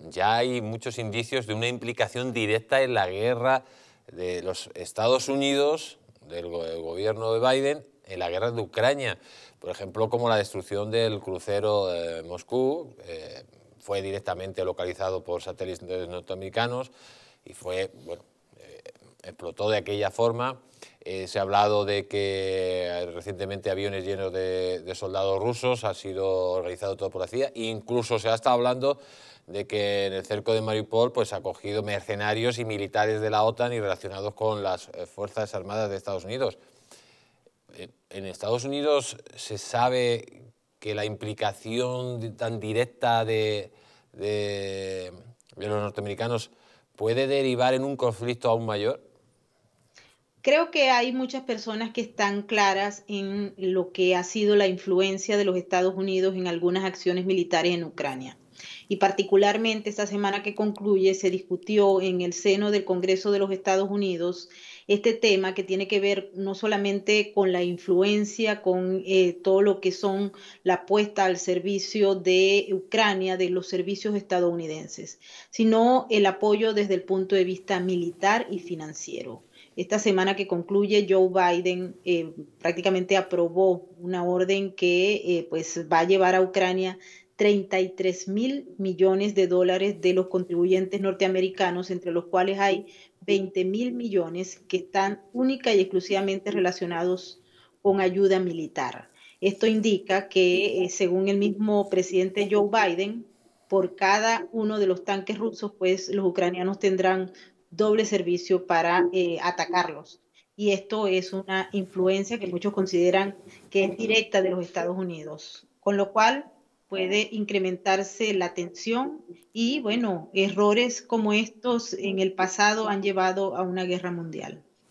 ya hay muchos indicios de una implicación directa en la guerra de los Estados Unidos, del, gobierno de Biden, en la guerra de Ucrania. Por ejemplo, como la destrucción del crucero de eh, Moscú, eh, fue directamente localizado por satélites norteamericanos y fue, eh, explotó de aquella forma. Eh, se ha hablado de que recientemente aviones llenos de, soldados rusos, ha sido organizado todo por la CIA, incluso se ha estado hablando de que en el cerco de Mariupol pues, ha cogido mercenarios y militares de la OTAN y relacionados con las eh, Fuerzas Armadas de Estados Unidos. Eh, ¿En Estados Unidos se sabe que la implicación tan directa de los norteamericanos puede derivar en un conflicto aún mayor? Creo que hay muchas personas que están claras en lo que ha sido la influencia de los Estados Unidos en algunas acciones militares en Ucrania. Y particularmente esta semana que concluye se discutió en el seno del Congreso de los Estados Unidos este tema que tiene que ver no solamente con la influencia, con eh, todo lo que son la puesta al servicio de Ucrania, de los servicios estadounidenses, sino el apoyo desde el punto de vista militar y financiero. Esta semana que concluye, Joe Biden eh, prácticamente aprobó una orden que eh, pues va a llevar a Ucrania 33 mil millones de dólares de los contribuyentes norteamericanos, entre los cuales hay 20 mil millones que están única y exclusivamente relacionados con ayuda militar. Esto indica que, eh, según el mismo presidente Joe Biden, por cada uno de los tanques rusos, pues los ucranianos tendrán doble servicio para eh, atacarlos. Y esto es una influencia que muchos consideran que es directa de los Estados Unidos. Con lo cual, puede incrementarse la tensión y, bueno, errores como estos en el pasado han llevado a una guerra mundial.